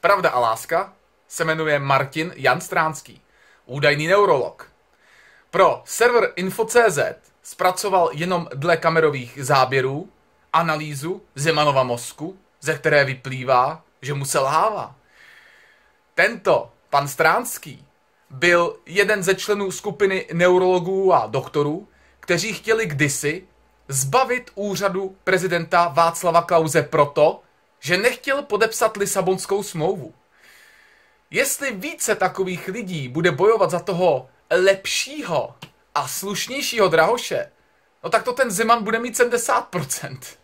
Pravda a láska se jmenuje Martin Jan Stránský, údajný neurolog. Pro server Info.cz zpracoval jenom dle kamerových záběrů analýzu Zemanova mozku, ze které vyplývá, že mu lhává. Tento pan Stránský byl jeden ze členů skupiny neurologů a doktorů, kteří chtěli kdysi zbavit úřadu prezidenta Václava Klauze proto, že nechtěl podepsat Lisabonskou smlouvu. Jestli více takových lidí bude bojovat za toho lepšího a slušnějšího drahoše, no tak to ten Zeman bude mít 70%.